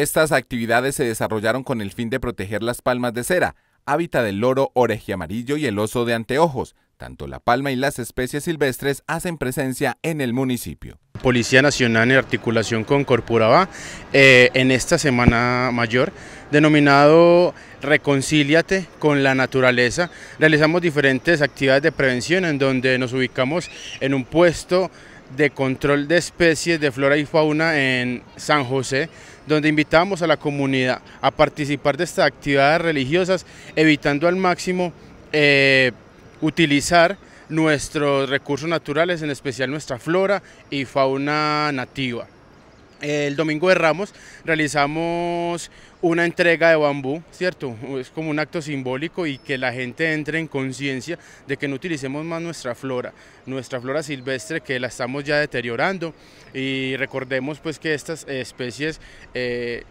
Estas actividades se desarrollaron con el fin de proteger las palmas de cera, hábitat del loro amarillo y el oso de anteojos. Tanto la palma y las especies silvestres hacen presencia en el municipio. Policía Nacional en articulación con Corpuraba eh, en esta semana mayor, denominado Reconcíliate con la naturaleza. Realizamos diferentes actividades de prevención en donde nos ubicamos en un puesto de control de especies de flora y fauna en San José, donde invitamos a la comunidad a participar de estas actividades religiosas, evitando al máximo eh, utilizar nuestros recursos naturales, en especial nuestra flora y fauna nativa el domingo de Ramos realizamos una entrega de bambú, ¿cierto? Es como un acto simbólico y que la gente entre en conciencia de que no utilicemos más nuestra flora, nuestra flora silvestre que la estamos ya deteriorando y recordemos pues que estas especies eh,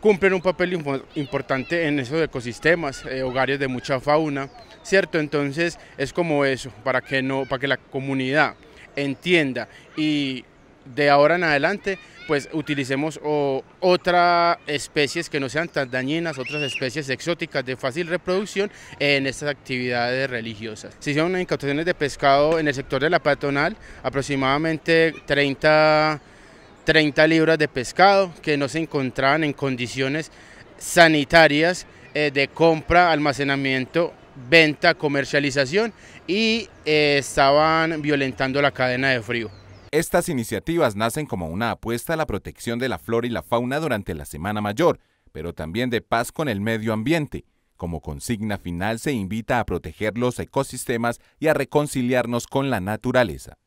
cumplen un papel importante en esos ecosistemas, eh, hogares de mucha fauna, ¿cierto? Entonces es como eso, para que, no, para que la comunidad entienda y de ahora en adelante pues utilicemos otras especies que no sean tan dañinas, otras especies exóticas de fácil reproducción en estas actividades religiosas. Se hicieron incautaciones de pescado en el sector de la patonal, aproximadamente 30, 30 libras de pescado que no se encontraban en condiciones sanitarias eh, de compra, almacenamiento venta, comercialización y eh, estaban violentando la cadena de frío. Estas iniciativas nacen como una apuesta a la protección de la flora y la fauna durante la Semana Mayor, pero también de paz con el medio ambiente. Como consigna final se invita a proteger los ecosistemas y a reconciliarnos con la naturaleza.